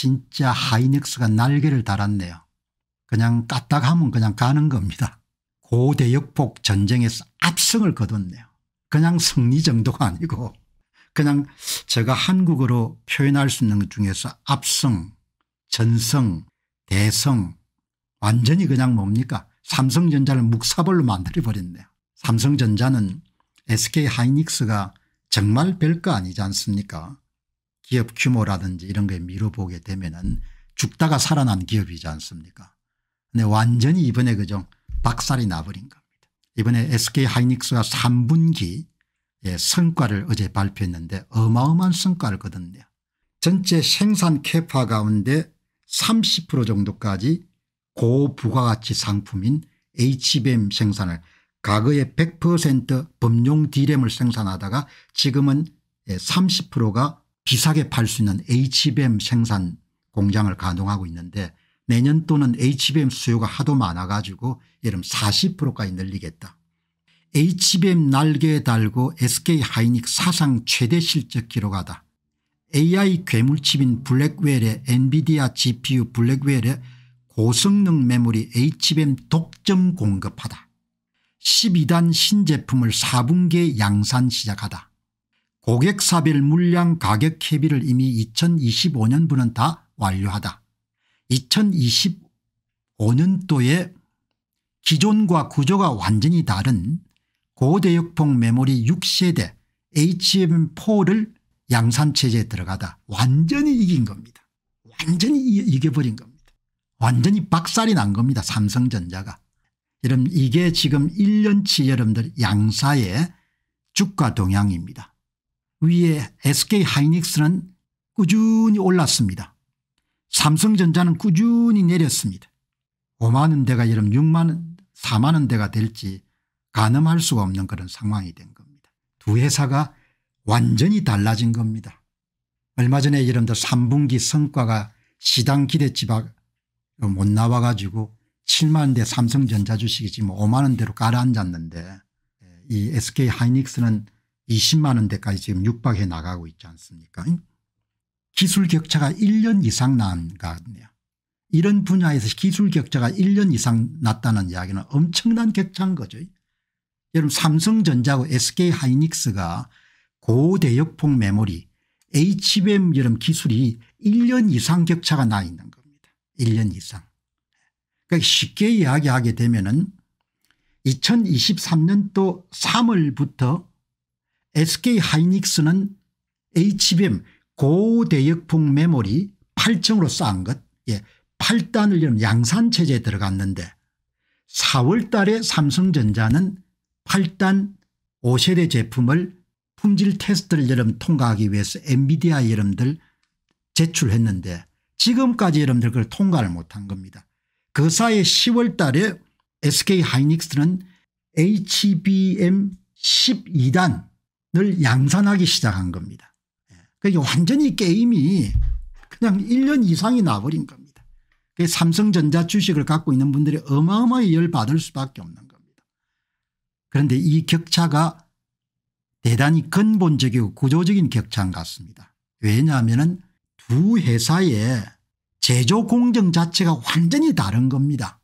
진짜 하이닉스가 날개를 달았네요. 그냥 까딱하면 그냥 가는 겁니다. 고대역폭 전쟁에서 압승을 거뒀네요. 그냥 승리 정도가 아니고 그냥 제가 한국어로 표현할 수 있는 것 중에서 압승 전승대승 완전히 그냥 뭡니까 삼성전자를 묵사벌로 만들어버렸네요. 삼성전자는 SK하이닉스가 정말 별거 아니지 않습니까 기업 규모라든지 이런 걸에 미뤄보게 되면은 죽다가 살아난 기업이지 않습니까. 근데 완전히 이번에 그저 박살이 나버린 겁니다. 이번에 SK 하이닉스가 3분기 예, 성과를 어제 발표했는데 어마어마한 성과를 거뒀네요. 전체 생산 캐파 가운데 30% 정도까지 고부가가치 상품인 HBM 생산을 과거에 100% 범용 D램을 생산하다가 지금은 30%가 예, 비싸게 팔 수 있는 HBM 생산 공장을 가동하고 있는데 내년 또는 HBM 수요가 하도 많아 가지고 예를 40%까지 늘리겠다. HBM 날개에 달고 SK하이닉 사상 최대 실적 기록하다. AI 괴물칩인 블랙웰의 엔비디아 GPU 블랙웰의 고성능 메모리 HBM 독점 공급하다. 12단 신제품을 4분기에 양산 시작하다. 고객사별 물량 가격 협의를 이미 2025년부는 다 완료하다. 2025년도에 기존과 구조가 완전히 다른 고대역폭 메모리 6세대 HM4를 양산체제에 들어가다 완전히 이긴 겁니다. 완전히 이겨버린 겁니다. 완전히 박살이 난 겁니다. 삼성전자가. 여러분 이게 지금 1년치 여러분들 양사의 주가 동향입니다. 위에 SK 하이닉스는 꾸준히 올랐습니다. 삼성전자는 꾸준히 내렸습니다. 5만 원대가 여러분 6만 원 4만 원대가 될지 가늠할 수가 없는 그런 상황이 된 겁니다. 두 회사가 완전히 달라진 겁니다. 얼마 전에 여러분들 3분기 성과가 시당 기대치 밖못 나와 가지고 7만 원대 삼성전자 주식이 지금 뭐 5만 원대로 가라앉았는데 이 SK하이닉스는 20만 원대까지 지금 육박해 나가고 있지 않습니까 기술 격차가 1년 이상 난 같네요. 이런 분야에서 기술 격차가 1년 이상 났다는 이야기는 엄청난 격차인 거죠. 여러분 삼성전자고 SK하이닉스가 고대역폭 메모리 HBM 이런 기술이 1년 이상 격차가 나 있는 겁니다. 1년 이상. 그러니까 쉽게 이야기하게 되면 은 2023년도 3월부터 SK 하이닉스는 HBM 고대역폭 메모리 8층으로 쌓은 것 예, 8단을 이름 양산체제에 들어갔는데 4월 달에 삼성전자는 8단 5세대 제품을 품질 테스트를 여름 통과하기 위해서 엔비디아 여러분들 제출했는데 지금까지 여러분들 그걸 통과를 못한 겁니다. 그 사이에 10월 달에 SK하이닉스는 HBM 12단 늘 양산하기 시작한 겁니다. 예. 그러니까 완전히 게임이 그냥 1년 이상이 나버린 겁니다. 삼성전자 주식을 갖고 있는 분들이 어마어마히 열받을 수밖에 없는 겁니다. 그런데 이 격차가 대단히 근본적이고 구조적인 격차인 것 같습니다. 왜냐하면 두 회사의 제조 공정 자체가 완전히 다른 겁니다.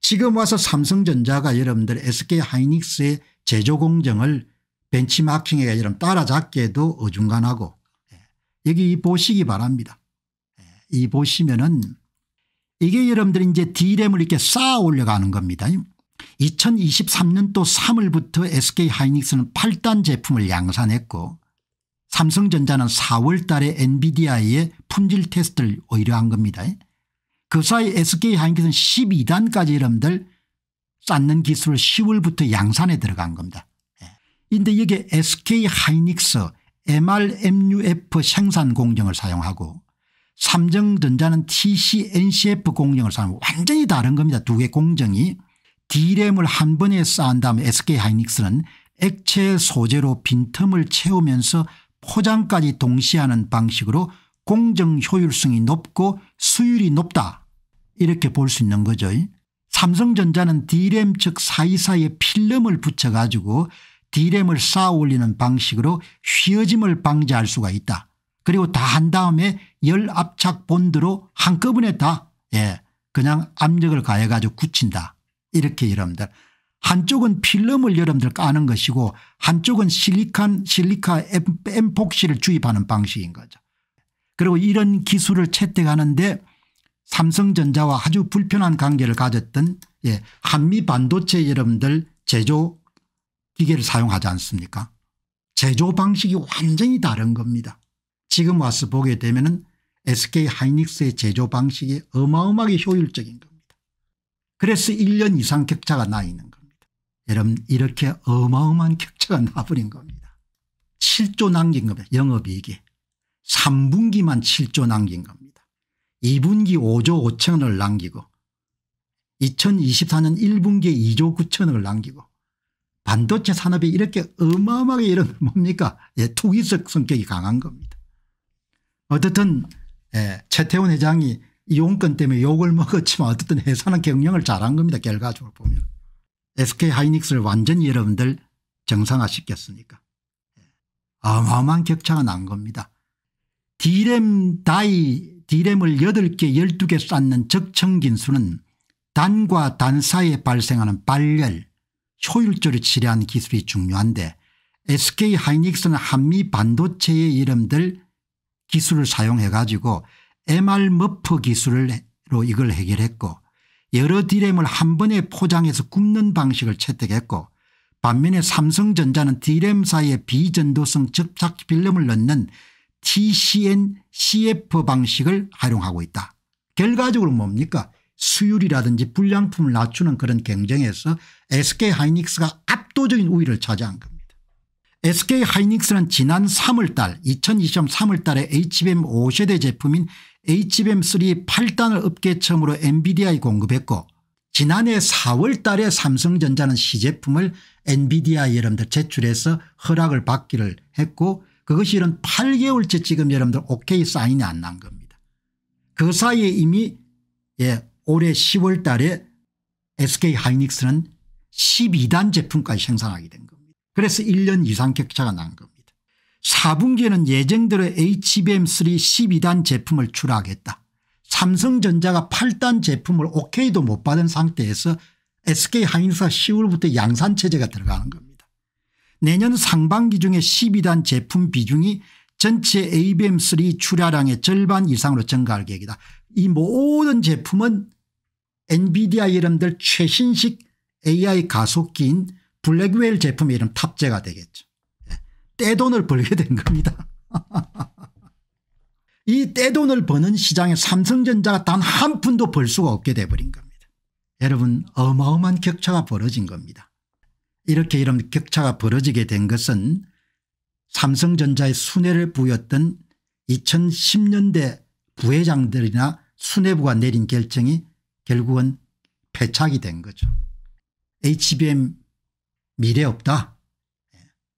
지금 와서 삼성전자가 여러분들 SK하이닉스의 제조 공정을 벤치마킹이 아니 따라잡기에도 어중간하고 예, 여기 보시기 바랍니다. 예, 이 보시면은 이게 여러분들 이제 D램을 이렇게 쌓아 올려가는 겁니다. 2023년도 3월부터 SK 하이닉스는 8단 제품을 양산했고 삼성전자는 4월 달에 엔비디아의 품질 테스트를 의뢰한 겁니다. 그 사이 SK 하이닉스는 12단까지 여러분들 쌓는 기술을 10월부터 양산에 들어간 겁니다. 근데 이게 SK 하이닉스 MRMUF 생산 공정을 사용하고 삼정전자는 TCNCF 공정을 사용하고 완전히 다른 겁니다. 두 개 공정이 D램을 한 번에 쌓은 다음 SK 하이닉스는 액체 소재로 빈틈을 채우면서 포장까지 동시에 하는 방식으로 공정 효율성이 높고 수율이 높다 이렇게 볼 수 있는 거죠. 삼성전자는 D램 즉 사이사이에 필름을 붙여가지고 디램을 쌓아 올리는 방식으로 휘어짐을 방지할 수가 있다. 그리고 다 한 다음에 열 압착 본드로 한꺼번에 다 예, 그냥 압력을 가해 가지고 굳힌다. 이렇게 여러분들 한쪽은 필름을 여러분들 까는 것이고 한쪽은 실리칸 실리카 엠폭시를 주입하는 방식인 거죠. 그리고 이런 기술을 채택하는데 삼성전자와 아주 불편한 관계를 가졌던 예, 한미 반도체 여러분들 제조 기계를 사용하지 않습니까 제조 방식이 완전히 다른 겁니다. 지금 와서 보게 되면 SK 하이닉스의 제조 방식이 어마어마하게 효율적인 겁니다. 그래서 1년 이상 격차가 나 있는 겁니다. 여러분 이렇게 어마어마한 격차가 나버린 겁니다. 7조 남긴 겁니다. 영업이익이. 3분기만 7조 남긴 겁니다. 2분기 5조 5천을 남기고 2024년 1분기에 2조 9천을 남기고 반도체 산업이 이렇게 어마어마하게 이런 뭡니까 예, 투기적 성격이 강한 겁니다. 어쨌든 예, 최태원 회장이 이용권 때문에 욕을 먹었지만 어쨌든 회사는 경영을 잘한 겁니다. 결과적으로 보면. SK하이닉스를 완전히 여러분들 정상화 시켰으니까. 예, 어마어마한 격차가 난 겁니다. 디램 다이 디램을 8개 12개 쌓는 적층 긴수는 단과 단 사이에 발생하는 발열 효율적으로 치료한 기술이 중요한데 SK 하이닉스는 한미 반도체의 이름들 기술을 사용해 가지고 MR 머퍼 기술로 이걸 해결했고 여러 디램을 한 번에 포장해서 굽는 방식을 채택했고 반면에 삼성전자는 디램 사이에 비전도성 접착 필름을 넣는 TCN CF 방식을 활용하고 있다. 결과적으로 뭡니까 수율이라든지 불량품을 낮추는 그런 경쟁에서 SK하이닉스가 압도적인 우위를 차지한 겁니다. SK하이닉스는 지난 3월 달 2020년 3월 달에 HBM 5세대 제품인 HBM3 8단을 업계 처음으로 엔비디아에 공급했고 지난해 4월 달에 삼성전자는 시제품을 엔비디아 여러분들 제출해서 허락을 받기를 했고 그것이 이런 8개월째 지금 여러분들 OK 사인이 안 난 겁니다. 그 사이에 이미 예, 올해 10월 달에 SK 하이닉스는 12단 제품까지 생산하게 된 겁니다. 그래서 1년 이상 격차가 난 겁니다. 4분기에는 예정대로 HBM3 12단 제품을 출하하겠다. 삼성전자가 8단 제품을 OK도 못 받은 상태에서 SK하이닉스가 10월부터 양산체제가 들어가는 겁니다. 내년 상반기 중에 12단 제품 비중이 전체 ABM3 출하량의 절반 이상으로 증가할 계획이다. 이 모든 제품은 엔비디아 이름들 최신식 AI 가속기인 블랙웰 제품 이름 탑재가 되겠죠. 예, 떼돈을 벌게 된 겁니다. 이 떼돈을 버는 시장에 삼성전자가 단 한 푼도 벌 수가 없게 돼버린 겁니다. 여러분 어마어마한 격차가 벌어진 겁니다. 이렇게 이런 격차가 벌어지게 된 것은 삼성전자의 순회를 부였던 2010년대 부회장들이나 순회부가 내린 결정이 결국은 폐착이된 거죠. HBM 미래 없다.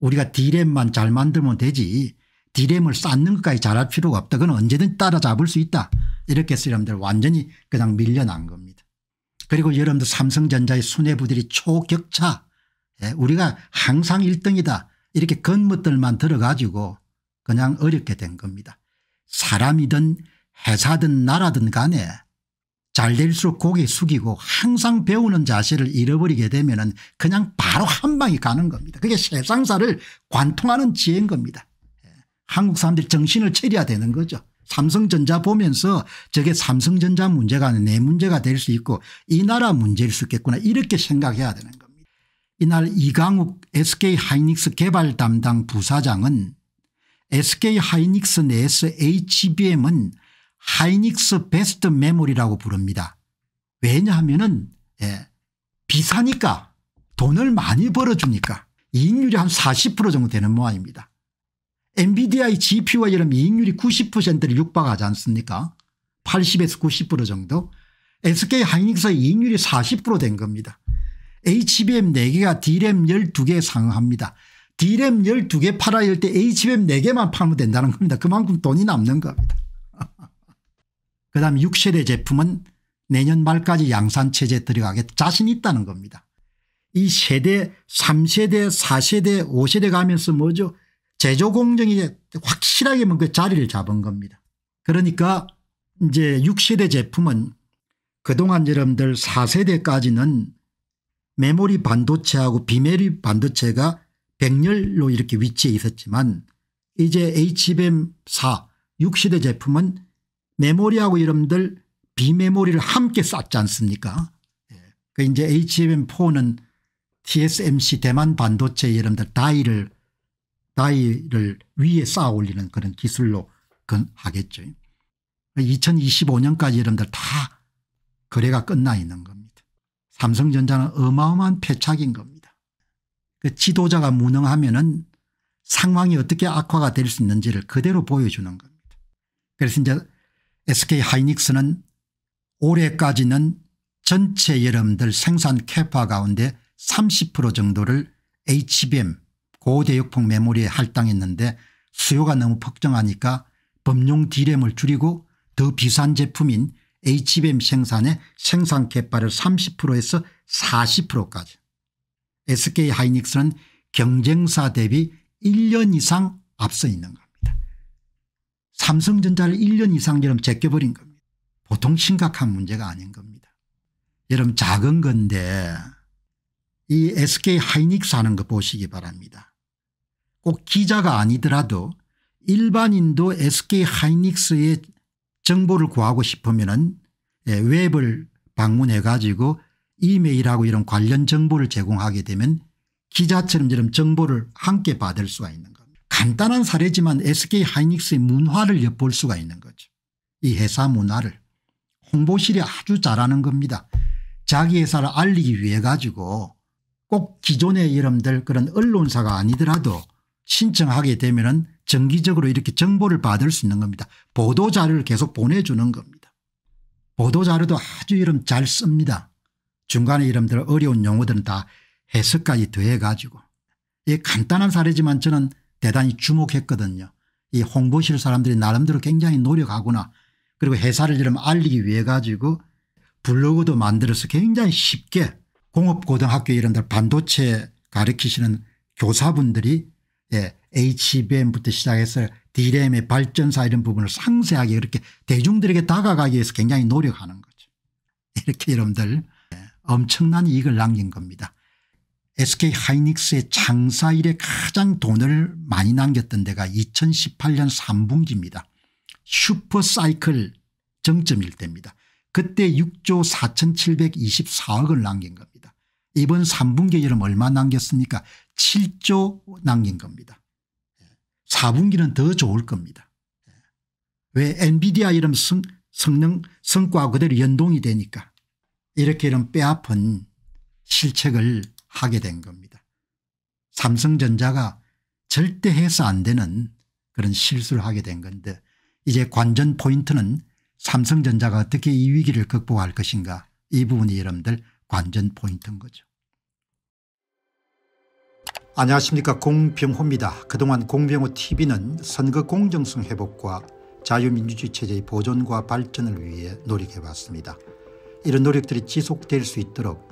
우리가 D램만 잘 만들면 되지 D램을 쌓는 것까지 잘할 필요가 없다. 그건 언제든 따라잡을 수 있다. 이렇게 해서 여러분들 완전히 그냥 밀려난 겁니다. 그리고 여러분들 삼성전자의 순뇌부들이 초격차 예, 우리가 항상 1등이다 이렇게 건물들만 들어가지고 그냥 어렵게 된 겁니다. 사람이든 회사든 나라든 간에 잘 될수록 고개 숙이고 항상 배우는 자세를 잃어버리게 되면 은 그냥 바로 한 방이 가는 겁니다. 그게 세상사를 관통하는 지혜인 겁니다. 예. 한국 사람들이 정신을 차려야 되는 거죠. 삼성전자 보면서 저게 삼성전자 문제가 아니라 내 문제가 될 수 있고 이 나라 문제일 수 있겠구나 이렇게 생각해야 되는 겁니다. 이날 이강욱 SK 하이닉스 개발 담당 부사장은 SK 하이닉스 내에서 HBM은 하이닉스 베스트 메모리라고 부릅니다. 왜냐하면은 예, 비싸니까 돈을 많이 벌어주니까 이익률이 한 40% 정도 되는 모양입니다. 엔비디아의 GPU와 이런 이익률이 90%를 육박하지 않습니까 80에서 90% 정도 SK 하이닉스의 이익률이 40%된 겁니다. HBM 4개가 D램 12개에 상응합니다. D램 12개 팔아야 할 때 HBM 4개만 팔면 된다는 겁니다. 그만큼 돈이 남는 겁니다. 그다음 6세대 제품은 내년 말까지 양산체제에 들어가게 자신 있다는 겁니다. 이 세대 3세대 4세대 5세대 가면서 뭐죠 제조공정이 확실하게 뭔가 자리를 잡은 겁니다. 그러니까 이제 6세대 제품은 그동안 여러분들 4세대까지는 메모리 반도체하고 비메리 반도체가 백렬로 이렇게 위치에 있었지만 이제 HBM4 6시대 제품은 메모리하고 이름들 비메모리를 함께 쌌지 않습니까 예. 그 이제 HMM4는 TSMC 대만 반도체 이름들 다이를 다이를 위에 쌓아 올리는 그런 기술로 건 하겠죠. 2025년까지 이름들 다 거래가 끝나 있는 겁니다. 삼성전자는 어마어마한 패착인 겁니다. 그 지도자가 무능하면 은 상황이 어떻게 악화가 될 수 있는지를 그대로 보여주는 겁니다. 그래서 이제 SK 하이닉스는 올해까지는 전체 여름들 생산 캐파 가운데 30% 정도를 HBM 고대역폭 메모리에 할당했는데 수요가 너무 폭증하니까 범용 디램을 줄이고 더 비싼 제품인 HBM 생산에 생산 개발을 30%에서 40%까지 SK하이닉스는 경쟁사 대비 1년 이상 앞서 있는 것. 삼성전자를 1년 이상처럼 제껴버린 겁니다. 보통 심각한 문제가 아닌 겁니다. 여러분 작은 건데 이 SK 하이닉스 하는 거 보시기 바랍니다. 꼭 기자가 아니더라도 일반인도 SK 하이닉스의 정보를 구하고 싶으면 은 예, 웹을 방문해 가지고 이메일하고 이런 관련 정보를 제공하게 되면 기자처럼 이런 정보를 함께 받을 수가 있는 간단한 사례지만 SK 하이닉스의 문화를 엿볼 수가 있는 거죠. 이 회사 문화를 홍보실이 아주 잘하는 겁니다. 자기 회사를 알리기 위해 가지고 꼭 기존의 여러분들 그런 언론사가 아니더라도 신청하게 되면 은 정기적으로 이렇게 정보를 받을 수 있는 겁니다. 보도자료를 계속 보내주는 겁니다. 보도자료도 아주 이름 잘 씁니다. 중간에 이름들 어려운 용어들은 다 해석까지 더해 가지고 예, 간단한 사례지만 저는 대단히 주목했거든요. 이 홍보실 사람들이 나름대로 굉장히 노력하구나. 그리고 회사를 이름 알리기 위해 가지고 블로그도 만들어서 굉장히 쉽게 공업고등학교 이런 데 반도체 가르치시는 교사분들이 예, HBM부터 시작해서 d r 의 발전사 이런 부분을 상세하게 이렇게 대중들에게 다가가기 위해서 굉장히 노력하는 거죠. 이렇게 여러분들 예, 엄청난 이익을 남긴 겁니다. SK 하이닉스의 장사 일에 가장 돈을 많이 남겼던 데가 2018년 3분기입니다. 슈퍼사이클 정점일 때입니다. 그때 6조 4724억을 남긴 겁니다. 이번 3분기에 여러분 얼마 남겼습니까 7조 남긴 겁니다. 4분기는 더 좋을 겁니다. 왜 엔비디아 이름 성, 성능 성과 그대로 연동이 되니까 이렇게 이런 빼앗은 실책을 하게 된 겁니다. 삼성전자가 절대 해서 안 되는 그런 실수를 하게 된 건데 이제 관전 포인트는 삼성전자가 어떻게 이 위기를 극복할 것인가 이 부분이 여러분들 관전 포인트인 거죠. 안녕하십니까 공병호입니다. 그동안 공병호TV는 선거 공정성 회복과 자유민주주의 체제의 보존과 발전을 위해 노력해왔습니다. 이런 노력들이 지속될 수 있도록